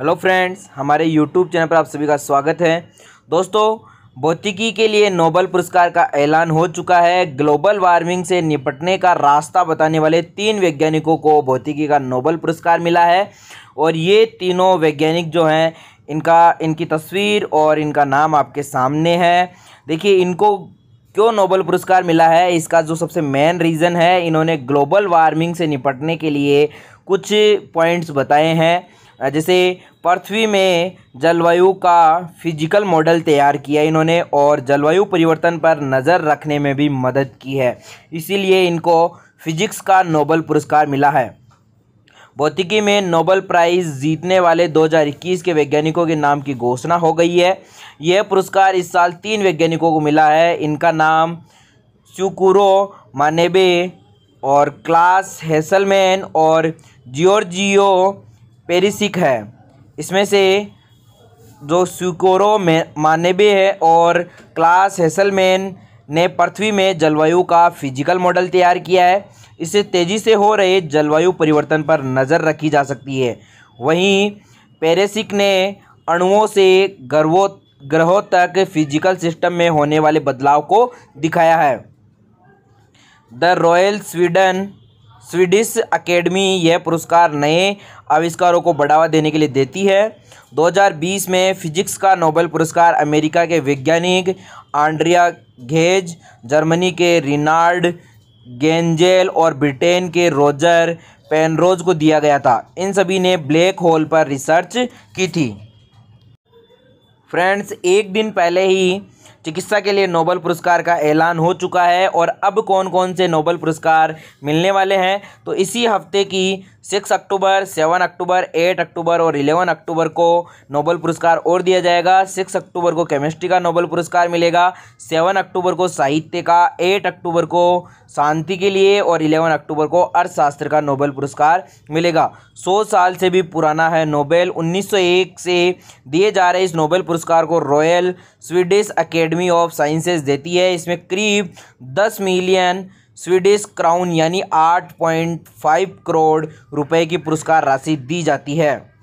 hello friends हमारे YouTube channel पर आप सभी का स्वागत है दोस्तों भौतिकी के लिए नोबल पुरस्कार का ऐलान हो चुका है ग्लोबल वार्मिंग से निपटने का रास्ता बताने वाले तीन वैज्ञानिकों को भौतिकी का नोबल पुरस्कार मिला है और ये तीनों वैज्ञानिक जो हैं इनका इनकी तस्वीर और इनका नाम आपके सामने है देखिए इनको क्यों नोबल पुरस्कार मिला है इसका जो सबसे मेन रीज़न है इन्होंने ग्लोबल वार्मिंग से निपटने के लिए कुछ पॉइंट्स बताए हैं जैसे पृथ्वी में जलवायु का फिजिकल मॉडल तैयार किया इन्होंने और जलवायु परिवर्तन पर नज़र रखने में भी मदद की है इसीलिए इनको फिजिक्स का नोबल पुरस्कार मिला है भौतिकी में नोबल प्राइज़ जीतने वाले 2021 के वैज्ञानिकों के नाम की घोषणा हो गई है यह पुरस्कार इस साल तीन वैज्ञानिकों को मिला है इनका नाम चुकुरो मानेबे और क्लास हेसलमैन और जियोर्जियो पेरिसिक है इसमें से जो सुकोरो में है और क्लास हेसलमैन ने पृथ्वी में जलवायु का फिजिकल मॉडल तैयार किया है इससे तेज़ी से हो रहे जलवायु परिवर्तन पर नज़र रखी जा सकती है वहीं पेरेसिक ने अणुओं से गर्वों ग्रहों तक फिजिकल सिस्टम में होने वाले बदलाव को दिखाया है the Royal Sweden Swedish Academy यह पुरस्कार नए आविष्कारों को बढ़ावा देने के लिए देती है 2020 में फिजिक्स का नोबेल पुरस्कार अमेरिका के वैज्ञानिक आंड्रिया घेज जर्मनी के रिनार्ड गेंजेल और ब्रिटेन के रोजर पेनरोज को दिया गया था इन सभी ने ब्लैक होल पर रिसर्च की थी फ्रेंड्स एक दिन पहले ही चिकित्सा के लिए नोबल पुरस्कार का ऐलान हो चुका है और अब कौन कौन से नोबल पुरस्कार मिलने वाले हैं तो इसी हफ्ते की six October seven October eight October और इलेवन अक्टूबर को नोबल पुरस्कार और दिया जाएगा सिक्स अक्टूबर को केमिस्ट्री का नोबल पुरस्कार मिलेगा सेवन अक्टूबर को साहित्य का एट अक्टूबर को शांति के लिए और 11 अक्टूबर को अर्थशास्त्र का नोबेल पुरस्कार मिलेगा 100 साल से भी पुराना है नोबेल 1901 से दिए जा रहे इस नोबेल पुरस्कार को Royal Swedish Academy of Sciences देती है इसमें करीब 10 मिलियन स्वीडिश क्राउन यानी 8.5 करोड़ रुपए की पुरस्कार राशि दी जाती है